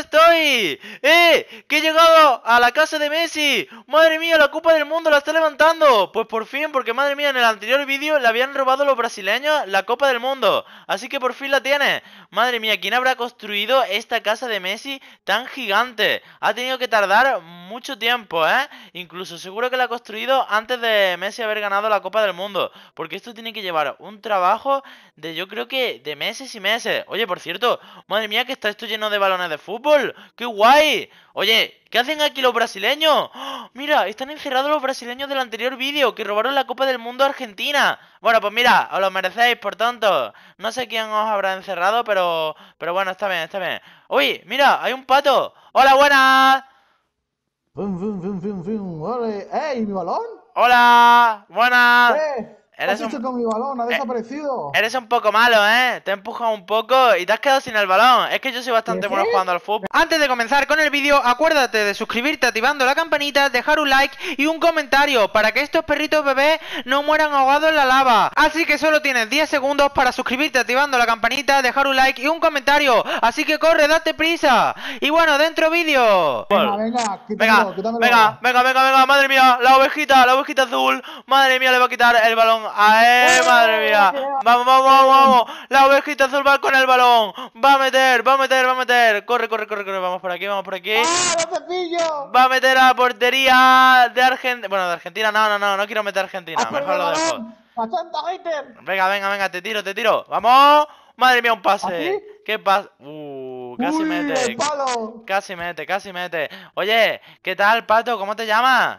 estoy? ¡Eh! ¡Que he llegado a la casa de Messi! ¡Madre mía, la Copa del Mundo la está levantando! Pues por fin, porque madre mía, en el anterior vídeo le habían robado los brasileños la Copa del Mundo. Así que por fin la tiene. Madre mía, ¿quién habrá construido esta casa de Messi tan gigante? Ha tenido que tardar mucho tiempo, ¿eh? Incluso seguro que la ha construido antes de Messi haber ganado la Copa del Mundo. Porque esto tiene que llevar un trabajo de yo creo que de meses y meses. Oye, por cierto, madre mía que está esto lleno de balones de fútbol. ¡Qué guay! Oye, ¿qué hacen aquí los brasileños? ¡Ah! Mira, están encerrados los brasileños del anterior vídeo que robaron la Copa del Mundo a Argentina. Bueno, pues mira, os lo merecéis, por tanto. No sé quién os habrá encerrado, pero, pero bueno, está bien, está bien. Uy, mira, hay un pato. ¡Hola, buenas! ¡Vum, mi balón! ¡Hola! ¡Buenas! Eres ¿Has un... hecho con mi balón? ¿Ha eh, desaparecido? Eres un poco malo, ¿eh? Te he empujado un poco y te has quedado sin el balón. Es que yo soy bastante bueno jugando al fútbol. Antes de comenzar con el vídeo, acuérdate de suscribirte activando la campanita, dejar un like y un comentario para que estos perritos bebés no mueran ahogados en la lava. Así que solo tienes 10 segundos para suscribirte activando la campanita, dejar un like y un comentario. Así que corre, date prisa. Y bueno, dentro vídeo. Venga, venga, venga, venga, venga, venga, venga, madre mía, la ovejita, la ovejita azul. Madre mía, le va a quitar el balón ¡Ae, madre mía! ¡Vamos, vamos, vamos, vamos! La ovejita azul va con el balón. Va a meter, va a meter, va a meter. Corre, corre, corre, corre. Vamos por aquí, vamos por aquí. ¡Ah, va a meter a la portería de Argentina. Bueno, de Argentina, no, no, no, no quiero meter a Argentina. Mejor lo dejo. Venga, venga, venga, te tiro, te tiro. ¡Vamos! Madre mía, un pase. ¿Qué pasa? Uh, casi Uy, mete. Casi mete, casi mete. Oye, ¿qué tal, Pato? ¿Cómo te llamas?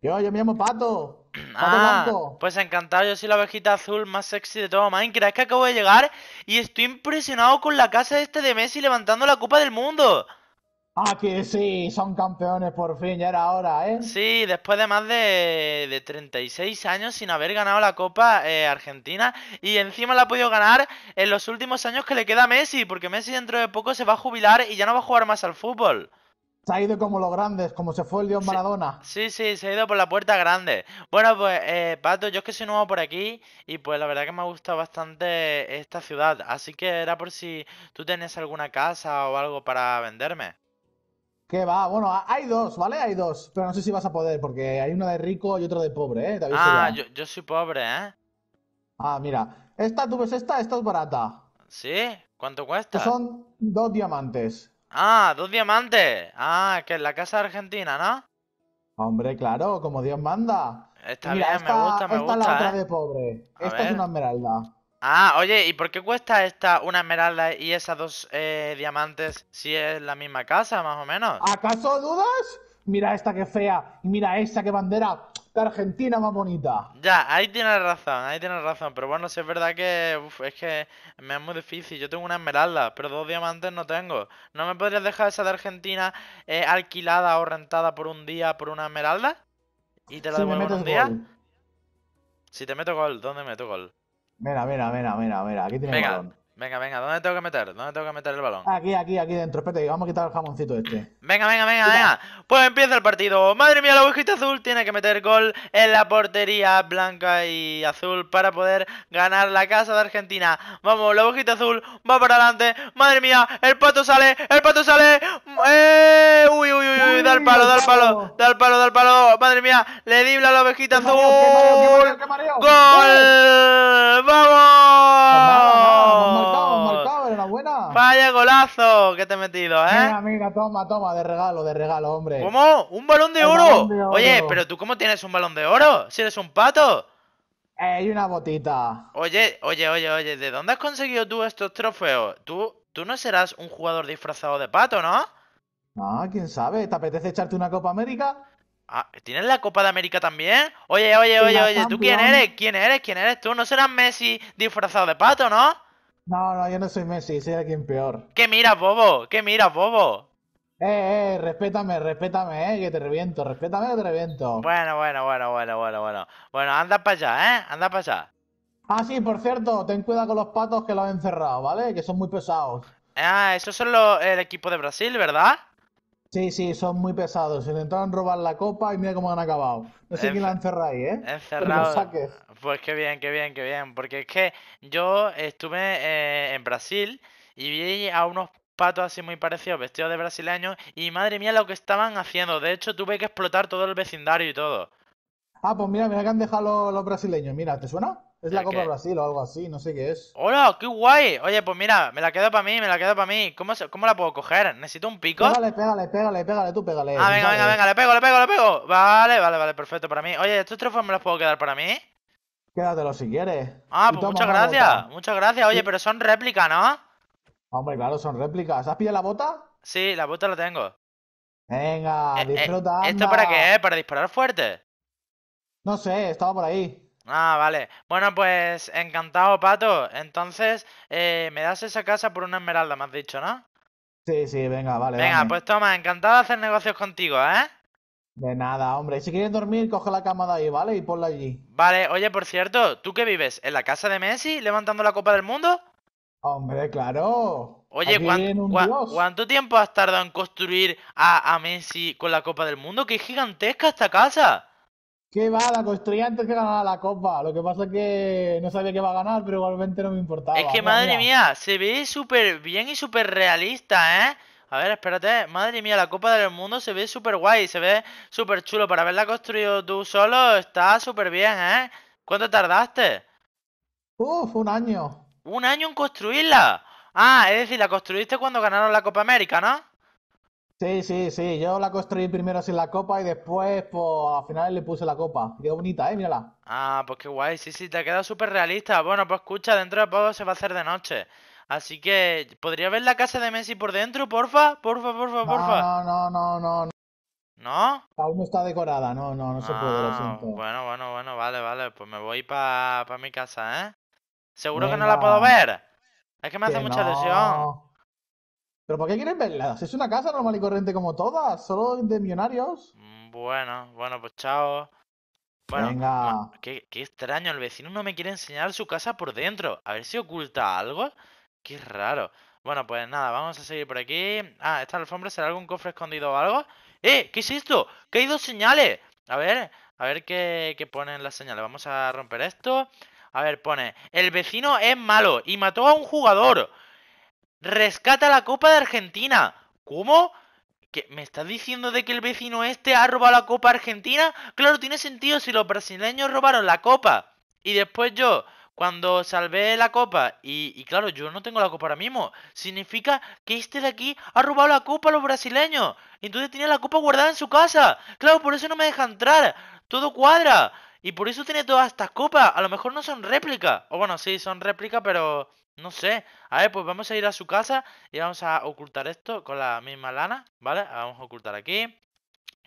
Yo, yo me llamo Pato. Ah, pues encantado, yo soy la ovejita azul más sexy de todo Minecraft. Es que acabo de llegar y estoy impresionado con la casa este de Messi levantando la Copa del Mundo. Ah, que sí, son campeones por fin, ya era hora, ¿eh? Sí, después de más de, de 36 años sin haber ganado la Copa eh, Argentina y encima la ha podido ganar en los últimos años que le queda a Messi, porque Messi dentro de poco se va a jubilar y ya no va a jugar más al fútbol. Se ha ido como los grandes, como se fue el Dios Maradona. Sí, sí, se ha ido por la puerta grande. Bueno, pues, eh, Pato, yo es que soy nuevo por aquí y pues la verdad que me ha gustado bastante esta ciudad. Así que era por si tú tienes alguna casa o algo para venderme. Que va, bueno, hay dos, ¿vale? Hay dos, pero no sé si vas a poder porque hay uno de rico y otra de pobre, ¿eh? ah, yo, yo soy pobre, ¿eh? Ah, mira. Esta, tú ves esta, esta es barata. ¿Sí? ¿Cuánto cuesta? Son dos diamantes. Ah, dos diamantes. Ah, que es la casa argentina, ¿no? Hombre, claro, como Dios manda. Está bien, esta, me gusta, me gusta. Esta es la otra ¿eh? de pobre. esta es una esmeralda. Ah, oye, ¿y por qué cuesta esta una esmeralda y esas dos eh, diamantes si es la misma casa, más o menos? ¿Acaso dudas? Mira esta que fea. Y mira esta que bandera. Argentina más bonita! Ya, ahí tienes razón, ahí tienes razón. Pero bueno, si es verdad que uf, es que me es muy difícil. Yo tengo una esmeralda, pero dos diamantes no tengo. ¿No me podrías dejar esa de Argentina eh, alquilada o rentada por un día por una esmeralda? ¿Y te la devuelvo un día? Si te meto gol, ¿dónde meto gol? Mira, mira, mira, mira, mira. Aquí tienes Venga, venga, ¿dónde tengo que meter? ¿Dónde tengo que meter el balón? Aquí, aquí, aquí dentro. Espérate, vamos a quitar el jamoncito este. Venga, venga, venga, venga. Pues empieza el partido. Madre mía, la boquita azul tiene que meter gol en la portería blanca y azul para poder ganar la casa de Argentina. Vamos, la boquita azul va para adelante. Madre mía, el pato sale, el pato sale. Eh, uy, uy, uy, uy, da el palo, da el palo, da el palo, da el palo madre mía. Le dibla la ovejita azul. Mareo, qué mareo, qué ¡Gol! Vaya golazo que te he metido, ¿eh? Mira, mira, toma, toma, de regalo, de regalo, hombre. ¿Cómo? ¿Un balón de, oro? Oye, pero tú cómo tienes un balón de oro? Si eres un pato. Eh, y una botita. Oye, oye, oye, oye, ¿de dónde has conseguido tú estos trofeos? Tú, tú no serás un jugador disfrazado de pato, ¿no? Ah, quién sabe, ¿te apetece echarte una Copa América? Ah, ¿Tienes la Copa de América también? Oye, oye, oye, oye, ¿tú quién eres? ¿Quién eres? ¿Quién eres tú? ¿No serás Messi disfrazado de pato, no? No, no, yo no soy Messi, soy alguien peor. ¿Qué miras, bobo? ¿Qué miras, bobo? Eh, eh, respétame, respétame, eh, que te reviento, respétame que te reviento. Bueno, bueno, bueno, bueno, bueno, bueno. Bueno, anda para allá, eh, anda para allá. Ah, sí, por cierto, ten cuidado con los patos que los han encerrado, ¿vale? Que son muy pesados. Ah, esos son los, el equipo de Brasil, ¿verdad? Sí, sí, son muy pesados. intentaron robar la copa y mira cómo han acabado. No sé quién la encerráis, ahí, ¿eh? Encerrado. Pues qué bien, qué bien, qué bien. Porque es que yo estuve eh, en Brasil y vi a unos patos así muy parecidos, vestidos de brasileños. Y madre mía lo que estaban haciendo. De hecho, tuve que explotar todo el vecindario y todo. Ah, pues mira, mira que han dejado los brasileños. Mira, ¿te suena? Es la Copa Brasil o algo así, no sé qué es. ¡Hola! ¡Qué guay! Oye, pues mira, me la quedo para mí, me la quedo para mí. ¿Cómo, ¿Cómo la puedo coger? ¿Necesito un pico? Pégale, pégale, pégale, pégale, tú pégale. Ah, venga, venga, venga, le pego, le pego, le pego. Vale, vale, vale, perfecto para mí. Oye, ¿estos trofeos me los puedo quedar para mí? Quédatelo si quieres. Ah, pues muchas gracias, muchas gracias. Oye, pero son réplicas, ¿no? Hombre, claro, son réplicas. ¿Has pillado la bota? Sí, la bota la tengo. Venga, eh, eh, disfruta. ¿Esto para qué? ¿Para disparar fuerte? No sé, estaba por ahí. Ah, vale. Bueno, pues encantado, Pato. Entonces, eh, me das esa casa por una esmeralda, me has dicho, ¿no? Sí, sí, venga, vale. Venga, pues toma, encantado de hacer negocios contigo, ¿eh? De nada, hombre. Si quieres dormir, coge la cama de ahí, ¿vale? Y ponla allí. Vale, oye, por cierto, ¿tú qué vives? ¿En la casa de Messi, levantando la Copa del Mundo? Hombre, claro. Oye, ¿cuánto, tiempo has tardado en construir a, a Messi con la Copa del Mundo? ¡Qué gigantesca esta casa! ¿Qué va? La construía antes que ganara la copa. Lo que pasa es que no sabía que iba a ganar, pero igualmente no me importaba. Es que, madre mía, se ve súper bien y súper realista, ¿eh? A ver, espérate. Madre mía, la Copa del Mundo se ve súper guay, se ve súper chulo. Para haberla construido tú solo está súper bien, ¿eh? ¿Cuánto tardaste? Uf, un año. ¿Un año en construirla? Ah, es decir, la construiste cuando ganaron la Copa América, ¿no? Sí, sí, sí. Yo la construí primero sin la copa y después, pues, al final le puse la copa. Quedó bonita, ¿eh? Mírala. Ah, pues qué guay. Sí, sí, te ha quedado súper realista. Bueno, pues escucha, dentro de poco se va a hacer de noche. Así que, ¿podría ver la casa de Messi por dentro, porfa? Porfa, porfa, porfa. No, no, no, no. ¿No? ¿No? Aún no está decorada, no, no, no se puede, lo ah, Bueno, bueno, bueno, vale, vale. Pues me voy para mi casa, ¿eh? ¿Seguro que no la puedo ver? Es que me hace mucha no. lesión. ¿Pero por qué quieren verlas? es una casa normal y corriente como todas, solo de millonarios. Mm, bueno, bueno, pues chao. Venga. qué, extraño, el vecino no me quiere enseñar su casa por dentro. A ver si oculta algo. Qué raro. Bueno, pues nada, vamos a seguir por aquí. Ah, esta alfombra será algún cofre escondido o algo. ¡Eh! ¿Qué es esto? ¡Que hay dos señales! A ver, a ver qué, qué ponen las señales. Vamos a romper esto. A ver, pone, el vecino es malo y mató a un jugador. Rescata la Copa de Argentina. ¿Cómo? ¿Que ¿Me estás diciendo de que el vecino este ha robado la Copa Argentina? Claro, tiene sentido si los brasileños robaron la Copa. Y después yo, cuando salvé la Copa, y, claro, yo no tengo la Copa ahora mismo, significa que este de aquí ha robado la Copa a los brasileños. Entonces tiene la Copa guardada en su casa. Claro, por eso no me deja entrar. Todo cuadra. Y por eso tiene todas estas copas. A lo mejor no son réplicas. O bueno, sí, son réplicas, pero no sé. A ver, pues vamos a ir a su casa y vamos a ocultar esto con la misma lana, ¿vale? Vamos a ocultar aquí.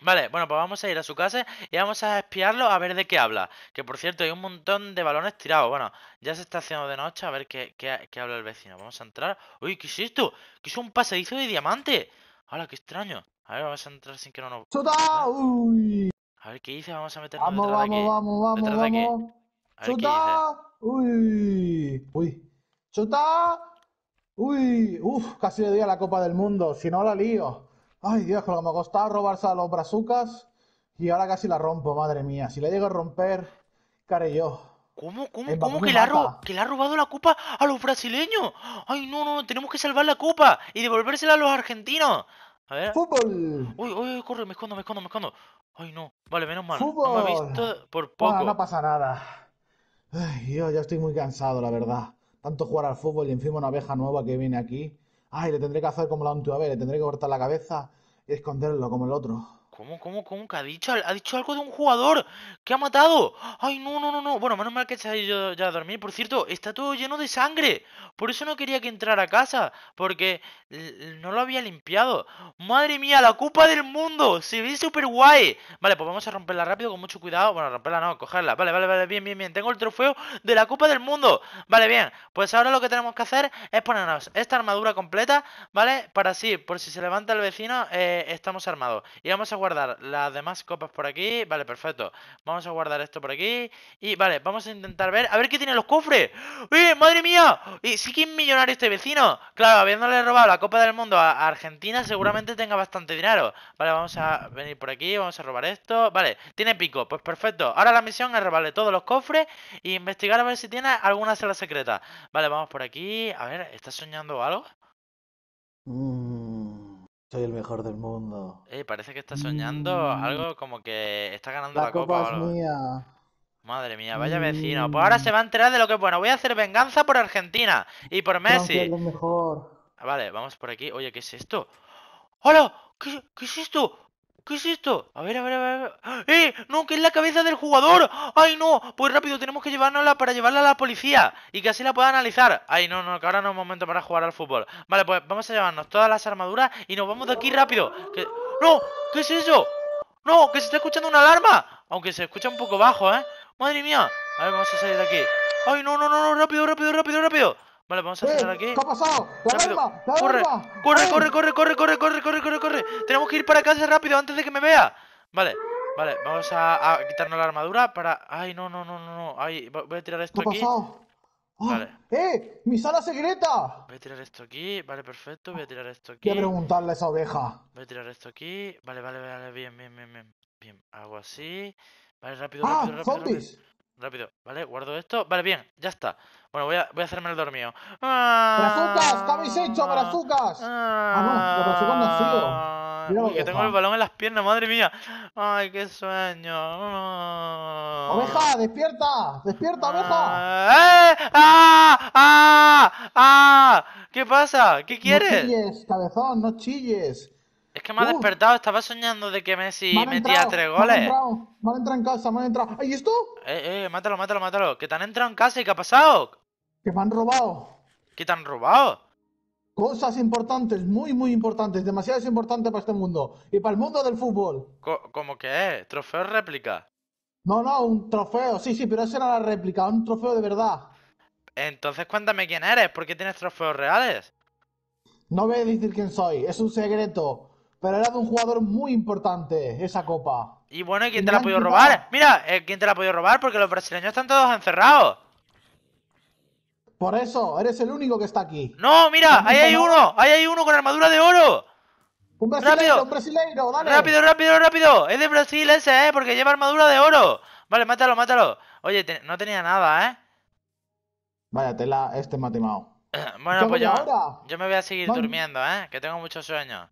Vale, bueno, pues vamos a ir a su casa y vamos a espiarlo a ver de qué habla. Que por cierto, hay un montón de balones tirados. Bueno, ya se está haciendo de noche, a ver qué, qué, qué habla el vecino. Vamos a entrar. Uy, ¿qué es esto? ¿Qué es un pasadizo de diamante? ¡Hala, qué extraño! A ver, vamos a entrar sin que no nos... ¡Uy! A ver qué dice, vamos a meternos vamos, detrás de aquí. Vamos, vamos, vamos, Uy. Uy. ¡Chuta! Uy, uf, casi le doy a la Copa del Mundo, si no la lío. Ay, Dios, con lo que me costaba robarse a los brazucas y ahora casi la rompo, madre mía. Si la llego a romper, care yo. ¿Cómo, cómo, cómo que le, ha que le ha robado la copa a los brasileños? Ay, no, no, tenemos que salvar la copa y devolvérsela a los argentinos. A ver. ¡Fútbol! Uy, uy, corre, me escondo, me escondo, me escondo. Ay, no. Vale, menos mal. ¡Fútbol! ha visto por poco. no pasa nada. Ay, Dios, ya estoy muy cansado, la verdad tanto jugar al fútbol y encima una abeja nueva que viene aquí. Ay, le tendré que hacer como la última vez, le tendré que cortar la cabeza y esconderlo como el otro. ¿Cómo, cómo, cómo? ¿Que ha dicho, ha dicho algo de un jugador que ha matado? ¡Ay, no, no, no, no! Bueno, menos mal que se ha ido ya a dormir. Por cierto, está todo lleno de sangre. Por eso no quería que entrara a casa. Porque no lo había limpiado. ¡Madre mía, la copa del mundo! ¡Se ve súper guay! Vale, pues vamos a romperla rápido con mucho cuidado. Bueno, romperla no, cogerla. Vale, vale, vale, bien, bien, bien. Tengo el trofeo de la copa del mundo. Vale, bien. Pues ahora lo que tenemos que hacer es ponernos esta armadura completa, ¿vale? Para así, por si se levanta el vecino, eh, estamos armados. Y vamos a guardar guardar las demás copas por aquí. Vale, perfecto. Vamos a guardar esto por aquí. Y vale, vamos a intentar ver. A ver qué tiene los cofres. ¡Eh, madre mía! ¡Y si que es millonario este vecino! Claro, habiéndole robado la Copa del Mundo a Argentina, seguramente tenga bastante dinero. Vale, vamos a venir por aquí. Vamos a robar esto. Vale, tiene pico. Pues perfecto. Ahora la misión es robarle todos los cofres e investigar a ver si tiene alguna sala secreta. Vale, vamos por aquí. A ver, está soñando algo? mmm soy el mejor del mundo. Eh, parece que está soñando mm. algo como que está ganando la, copa. mía. Madre mía, vaya mm. vecino. Pues ahora se va a enterar de lo que es bueno. Voy a hacer venganza por Argentina y por Messi. mejor. Ah, vale, vamos por aquí. Oye, ¿qué es esto? ¡Hola! ¿Qué es esto? ¿Qué es esto? A ver, a ver, a ver. ¡Ah! ¡Eh! ¡No! ¡Que es la cabeza del jugador! ¡Ay, no! Pues rápido, tenemos que llevárnosla para llevarla a la policía y que así la pueda analizar. ¡Ay, no, no! Que ahora no es momento para jugar al fútbol. Vale, pues vamos a llevarnos todas las armaduras y nos vamos de aquí rápido. ¡No! ¿Qué es eso? ¡No! ¡Que se está escuchando una alarma! Aunque se escucha un poco bajo, ¿eh? ¡Madre mía! A ver, vamos a salir de aquí. ¡Ay, no, no, no! no! ¡Rápido, rápido, rápido, rápido! Vale, vamos a cerrar aquí. ¿Qué pasado? ¡La corre, corre, corre, corre, corre, corre, corre, corre, corre, Tenemos que ir para casa rápido antes de que me vea. Vale, vale, vamos a, quitarnos la armadura para. Ay, no, no, no, no, no. Ay, voy a tirar esto aquí. pasado? ¡Ah! Vale. ¡Eh! ¡Mi sala secreta! Voy a tirar esto aquí, vale, perfecto. Voy a tirar esto aquí. Voy a preguntarle a esa oveja. Voy a tirar esto aquí. Vale, vale, vale, bien, bien, bien, bien. Bien, hago así. Vale, rápido, ¡Ah! rápido, rápido rápido. Vale, guardo esto. Vale, bien, ya está. Bueno, voy a, voy a hacerme el dormido. ¡Brazucas! ¿Qué habéis ah, hecho, brazucas? Ah, no, brazucas no es sido ah, Uy, que tengo el balón en las piernas, madre mía. Ay, qué sueño. Ah. ¡Oveja, despierta! ¡Despierta, oveja! ¡Eh! ¡Ah! ¡Ah! ¡Ah! ¿Qué pasa? ¿Qué quieres? No chilles, cabezón, no chilles que me ha despertado. Estaba soñando de que Messi metía tres goles. Me han, entrado, en casa, me han entrado. ¿Ahí esto? Eh, eh, mátalo, mátalo, mátalo. Que te han entrado en casa y qué ha pasado. Que me han robado. ¿Qué te han robado? Cosas importantes, muy, muy importantes. Demasiado importantes para este mundo. Y para el mundo del fútbol. ¿Cómo que es? ¿Trofeo réplica? No, no, un trofeo. Sí, sí, pero esa era la réplica. Un trofeo de verdad. Entonces cuéntame quién eres. porque tienes trofeos reales? No voy a decir quién soy. Es un secreto. Pero era de un jugador muy importante esa copa. Y bueno, ¿y quién te la ha podido robar? Mira, eh, ¿quién te la ha podido robar? Porque los brasileños están todos encerrados. Por eso, eres el único que está aquí. No, mira, ahí hay uno, ahí hay uno con armadura de oro. Un brasileiro, rápido. un dale. Rápido, rápido, rápido. Es de Brasil ese, ¿eh? Porque lleva armadura de oro. Vale, mátalo, mátalo. Oye, no tenía nada, ¿eh? Vaya tela, este matimado. bueno, pues yo, yo me voy a seguir durmiendo, ¿eh? Que tengo muchos sueños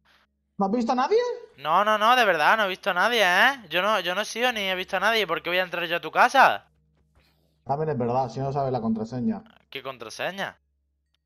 ¿No has visto a nadie? No, no, no, de verdad, no he visto a nadie, ¿eh? Yo no, yo no he sido ni he visto a nadie. ¿Por qué voy a entrar yo a tu casa? También es verdad, si no sabes la contraseña. ¿Qué contraseña?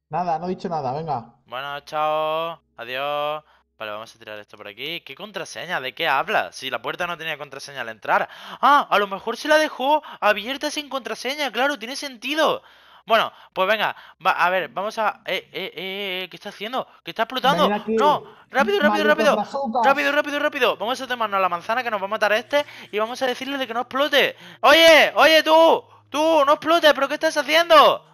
Nada, no he dicho nada, venga. Bueno, chao, adiós. Vale, vamos a tirar esto por aquí. ¿Qué contraseña? ¿De qué hablas? Si la puerta no tenía contraseña al entrar. Ah, a lo mejor se la dejó abierta sin contraseña, claro, tiene sentido. Bueno, pues venga, a ver, vamos a. Eh, eh, eh, ¿Qué está haciendo? ¿Qué está explotando? ¡No! ¡Rápido, rápido, rápido! ¡Rápido, rápido, rápido! Vamos a tomarnos la manzana que nos va a matar a este y vamos a decirle de que no explote. ¡Oye! ¡Oye tú! ¡Tú! ¡No explotes! ¿Pero qué estás haciendo?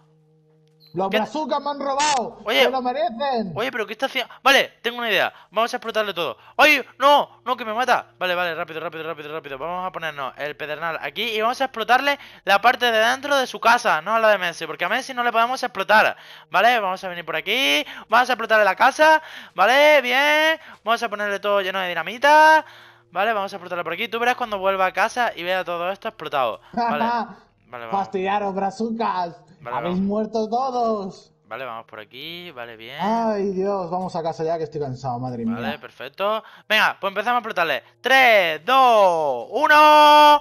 Los me han robado. Oye, merecen. Oye, pero ¿qué está haciendo? Vale, tengo una idea. Vamos a explotarle todo. Oye, no, no, que me mata. Vale, vale, rápido, rápido, rápido, rápido. Vamos a ponernos el pedernal aquí y vamos a explotarle la parte de dentro de su casa, no a la de Messi. Porque a Messi no le podemos explotar. Vale, vamos a venir por aquí. Vamos a explotarle la casa. Vale, bien. Vamos a ponerle todo lleno de dinamita. Vale, vamos a explotarle por aquí. Tú verás cuando vuelva a casa y vea todo esto explotado. Vale. Vale, vamos. brazucas! ¡Habéis muerto todos! Vale, vamos por aquí, vale, bien. Ay, Dios, vamos a casa ya que estoy cansado, madre mía. Vale, perfecto. Venga, pues empezamos a explotarle. 3, 2, 1.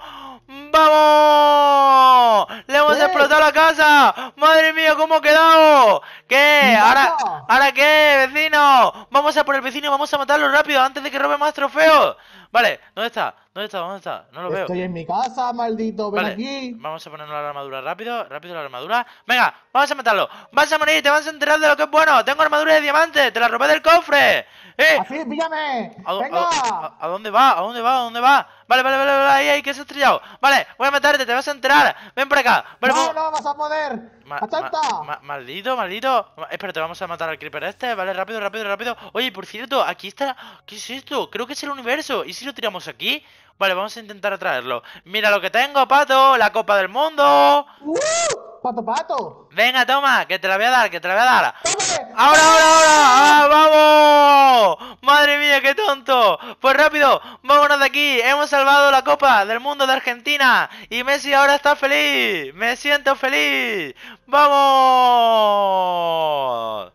¡Vamos! ¡Le hemos explotado la casa! ¡Madre mía, cómo ha quedado! ¿Qué? ¿Ahora, ¿Ahora qué, vecino? Vamos a por el vecino, vamos a matarlo rápido antes de que robe más trofeos. Vale, ¿dónde está? ¿Dónde está? ¿Dónde está? No lo veo. Estoy en mi casa, maldito, ven aquí. Vamos a ponernos la armadura rápido, rápido la armadura. Venga, vamos a matarlo. Vas a morir, te vas a enterar de lo que es bueno. Tengo armadura de diamante, te la robé del cofre. ¡Eh! ¡Así, píllame! ¿A, Venga. a dónde va? ¿A dónde va? ¿A dónde va? Vale, vale, vale, vale, ahí, ahí, que se ha estrellado. Vale, voy a matarte, te vas a enterar. Ven por acá. no, no vas a poder. maldito, maldito. espérate, vamos a matar al creeper este. Vale, rápido, rápido, rápido. Oye, por cierto, aquí está. ¿Qué es esto? Creo que es el universo. ¿Y si lo tiramos aquí? Vale, vamos a intentar atraerlo. Mira lo que tengo, pato. La copa del mundo. Uh, Pato, pato. Venga, toma, que te la voy a dar, que te la voy a dar. ahora, ahora! ahora ah, vamos! ¡Madre mía, qué tonto! Pues rápido, vámonos de aquí. Hemos salvado la Copa del Mundo de Argentina. Y Messi ahora está feliz. Me siento feliz. ¡Vamos!